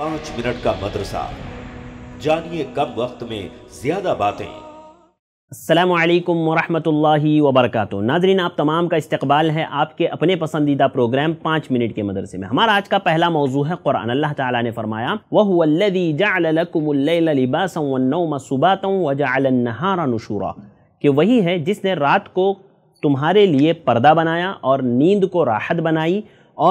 पांच मिनट का मदरसा जानिए कम वक्त में ज्यादा बातें अल्लाम वरहमतुल्लाहि वबरकत नाजरीन आप तमाम का इस्तबाल है आपके अपने पसंदीदा प्रोग्राम पाँच मिनट के मदरसे में हमारा आज का पहला मौजू है कुरान अल्लाह ताला ने फरमाया वहदी नशूरा कि वही है जिसने रात को तुम्हारे लिए पर्दा बनाया और नींद को राहत बनाई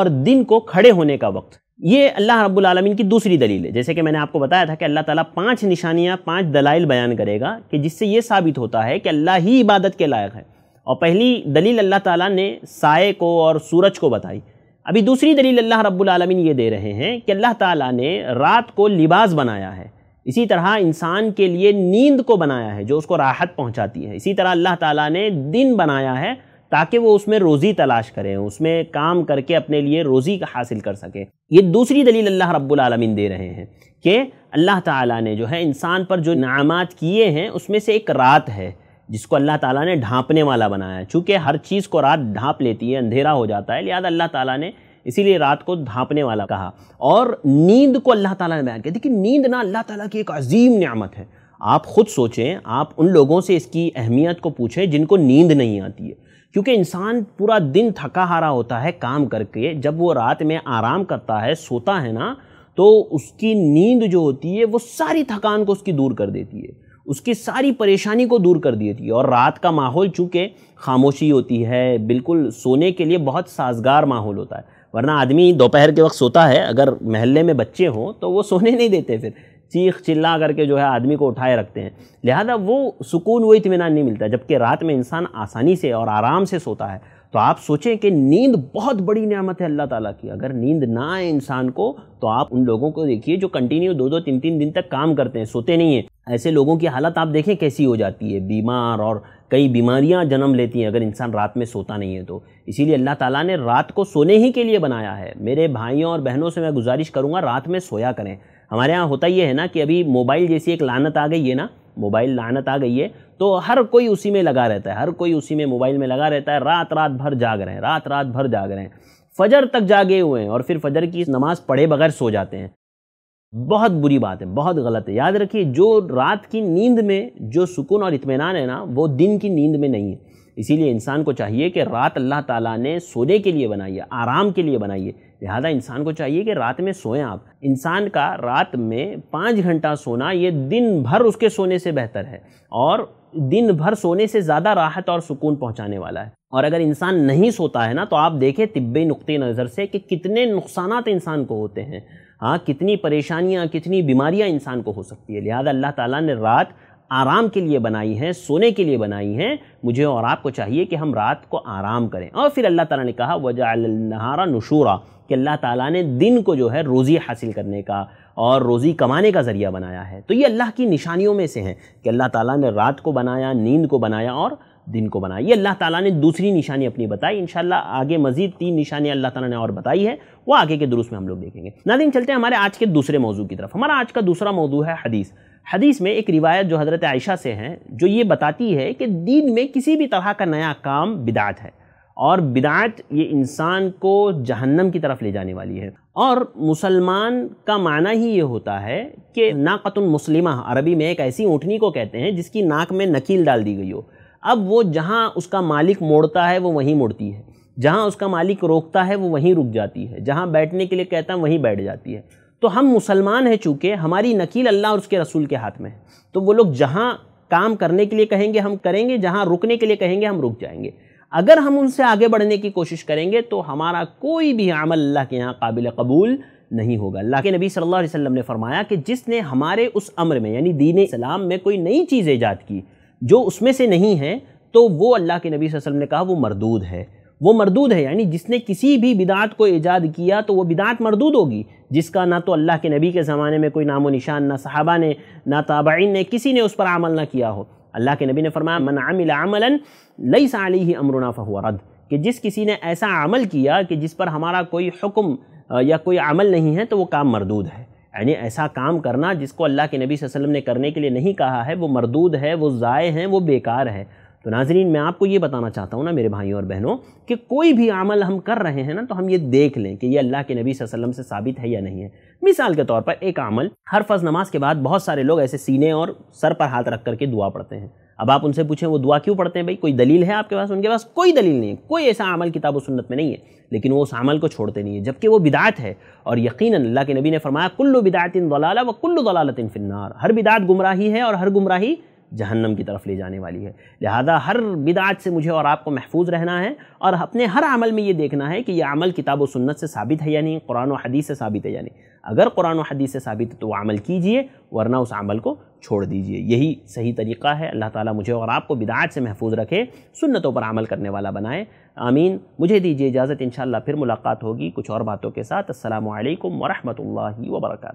और दिन को खड़े होने का वक्त ये अल्लाह रब्बुल आलमीन की दूसरी दलील है जैसे कि मैंने आपको बताया था कि अल्लाह ताला पांच निशानियां पांच दलाइल बयान करेगा कि जिससे ये साबित होता है कि अल्लाह ही इबादत के लायक है और पहली दलील अल्लाह ताला ने साय को और सूरज को बताई अभी दूसरी दलील अल्लाह रब्बुल आलमीन ये दे रहे हैं कि अल्लाह ताला ने रात को लिबास बनाया है इसी तरह इंसान के लिए नींद को बनाया है जो उसको राहत पहुँचाती है इसी तरह अल्लाह ताला ने दिन बनाया है ताकि वो उसमें रोज़ी तलाश करें उसमें काम करके अपने लिए रोज़ी हासिल कर सकें ये दूसरी दलील अल्लाह रब्बुल आलमीन दे रहे हैं कि अल्लाह ताला ने जो है इंसान पर जो नामात किए हैं उसमें से एक रात है जिसको अल्लाह ताला ने ढांपने वाला बनाया चूँकि हर चीज़ को रात ढांप लेती है अंधेरा हो जाता है लिहाजा अल्लाह ताला ने इसीलिए रात को ढांपने वाला कहा और नींद को अल्लाह ताला ने बयान किया देखिए नींद ना अल्लाह ताला की एक अजीम न्यामत है आप ख़ुद सोचें आप उन लोगों से इसकी अहमियत को पूछें जिनको नींद नहीं आती है क्योंकि इंसान पूरा दिन थका हारा होता है काम करके जब वो रात में आराम करता है सोता है ना तो उसकी नींद जो होती है वो सारी थकान को उसकी दूर कर देती है उसकी सारी परेशानी को दूर कर देती है और रात का माहौल चूँकि खामोशी होती है बिल्कुल सोने के लिए बहुत साजगार माहौल होता है वरना आदमी दोपहर के वक्त सोता है अगर महल्ले में बच्चे हों तो वो सोने नहीं देते फिर चीख चिल्ला करके जो है आदमी को उठाए रखते हैं लिहाजा वो सुकून व इतमान नहीं मिलता जबकि रात में इंसान आसानी से और आराम से सोता है तो आप सोचें कि नींद बहुत बड़ी नियामत है अल्लाह ताला की अगर नींद ना आए इंसान को तो आप उन लोगों को देखिए जो कंटिन्यू दो दो तीन तीन दिन तक काम करते हैं सोते नहीं हैं ऐसे लोगों की हालत आप देखें कैसी हो जाती है बीमार और कई बीमारियां जन्म लेती हैं अगर इंसान रात में सोता नहीं है तो इसीलिए अल्लाह ताला ने रात को सोने ही के लिए बनाया है मेरे भाइयों और बहनों से मैं गुजारिश करूँगा रात में सोया करें हमारे यहाँ होता ये है ना कि अभी मोबाइल जैसी एक लानत आ गई है ना मोबाइल लानत आ गई है तो हर कोई उसी में लगा रहता है हर कोई उसी में मोबाइल में लगा रहता है रात रात भर जाग रहे हैं रात रात भर जाग रहे हैं फजर तक जागे हुए हैं और फिर फजर की नमाज़ पढ़े बगैर सो जाते हैं बहुत बुरी बात है बहुत गलत है याद रखिए जो रात की नींद में जो सुकून और इतमान है ना वो दिन की नींद में नहीं है इसीलिए इंसान को चाहिए कि रात अल्लाह ताला ने सोने के लिए बनाई है आराम के लिए बनाई है लिहाजा इंसान को चाहिए कि रात में सोएं आप इंसान का रात में पाँच घंटा सोना ये दिन भर उसके सोने से बेहतर है और दिन भर सोने से ज़्यादा राहत और सुकून पहुंचाने वाला है और अगर इंसान नहीं सोता है ना तो आप देखें तिब्बी नुक़े नज़र से कि कितने नुकसान इंसान को होते हैं हाँ कितनी परेशानियाँ कितनी बीमारियाँ इंसान को हो सकती है लिहाजा अल्लाह ताला ने रात आराम के लिए बनाई है सोने के लिए बनाई हैं मुझे और आपको चाहिए कि हम रात को आराम करें और फिर अल्लाह ताला ने कहा वजह नहारा नशूरा कि अल्लाह ताला ने दिन को जो है रोज़ी हासिल करने का और रोज़ी कमाने का ज़रिया बनाया है तो ये अल्लाह की निशानियों में से हैं कि अल्लाह ताला ने रात को बनाया नींद को बनाया और दिन को बनाया ये अल्लाह ताला ने दूसरी निशानी अपनी बताई इन आगे मज़ीद तीन निशानियाँ अल्लाह ताला ने और बताई है वो आगे के दुरुस्त में हम लोग देखेंगे ना दिन चलते हैं हमारे आज के दूसरे मौजू की तरफ हमारा आज का दूसरा मौजू है हदीस हदीस में एक रिवायत जो हज़रत आयशा से है जो ये बताती है कि दीन में किसी भी तरह का नया काम बिदात है और बिदात ये इंसान को जहन्नम की तरफ ले जाने वाली है और मुसलमान का माना ही ये होता है कि नाकतुल मुस्लिमा अरबी में एक ऐसी ऊँटनी को कहते हैं जिसकी नाक में नकील डाल दी गई हो अब वो जहाँ उसका मालिक मोड़ता है वो वहीं मुड़ती है जहाँ उसका मालिक रोकता है वो वहीं रुक जाती है जहाँ बैठने के लिए कहता है वहीं बैठ जाती है तो हम मुसलमान हैं चूँकि हमारी नकील अल्लाह और उसके रसूल के हाथ में है तो वो लोग जहाँ काम करने के लिए कहेंगे हम करेंगे जहाँ रुकने के लिए कहेंगे हम रुक जाएंगे अगर हम उनसे आगे बढ़ने की कोशिश करेंगे तो हमारा कोई भी अमल अल्लाह के यहाँ काबिल कबूल नहीं होगा अल्लाह के नबी सल्लल्लाहु अलैहि वसल्लम ने फरमाया कि जिसने हमारे उस अम्र में यानी दीन इस्लाम में कोई नई चीज़ ईजाद की जो उसमें से नहीं है तो वो अल्लाह के नबी वसल्लम ने कहा वो मरदूद है वो मरदूद है यानी जिसने किसी भी बिदात को ईजाद किया तो वो बिदात मरदूद होगी जिसका ना तो अल्लाह के नबी के ज़माने में कोई नामो निशान ना सहाबा ने ना ताबाइन ने किसी ने उस पर अमल ना किया हो अल्लाह के नबी ने फरमाया मन अमिल अमलन लई साली ही अमरुना फ़हुआ रद्द कि जिस किसी ने ऐसा अमल किया कि जिस पर हमारा कोई हुक्म या कोई अमल नहीं है तो वो काम मरदूद है यानी ऐसा काम करना जिसको अल्लाह के नबी वसल्लम ने करने के लिए नहीं कहा है वो मरदूद है वो ज़ाय हैं वो बेकार है तो नाजरीन मैं आपको ये बताना चाहता हूँ ना मेरे भाइयों और बहनों कि कोई भी अमल हम कर रहे हैं ना तो हम ये देख लें कि ये अल्लाह के नबी वसल्लम से साबित है या नहीं है मिसाल के तौर पर एक अमल हर फर्ज नमाज के बाद बहुत सारे लोग ऐसे सीने और सर पर हाथ रख करके दुआ पढ़ते हैं अब आप उनसे पूछें वो दुआ क्यों पढ़ते हैं भाई कोई दलील है आपके पास उनके पास कोई दलील नहीं है कोई ऐसा अमल किताब व सुन्नत में नहीं है लेकिन वो उस अमल को छोड़ते नहीं है जबकि वो बिदात है और यकीन अल्लाह के नबी ने फरमाया कुल्लु बिदातिन दलाला व कुल्लु दलालतिन फिन्नार हर बिदात गुमराही है और हर गुमराही जहन्नम की तरफ ले जाने वाली है लिहाजा हर बिदात से मुझे और आपको महफूज रहना है और अपने हर अमल में ये देखना है कि यह अमल किताब व सुन्नत से साबित है या नहीं कुरान व हदीस से साबित है या नहीं अगर कुरान व हदीस से साबित है तो वह अमल कीजिए वरना उस अमल को छोड़ दीजिए यही सही तरीक़ा है अल्लाह ताला मुझे और आपको बिदात से महफूज रखे सुन्नतों पर अमल करने वाला बनाए आमीन मुझे दीजिए इजाज़त इन फिर मुलाकात होगी कुछ और बातों के साथ असल वरहमल वर्का